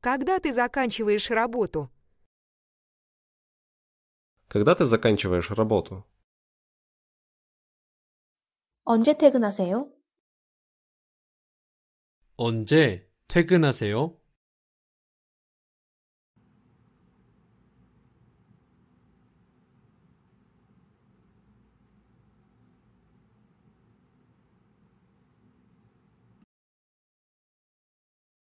Когда ты заканчиваешь работу? Когда ты заканчиваешь работу? 언제 퇴근하세요? 언제 퇴근하세요?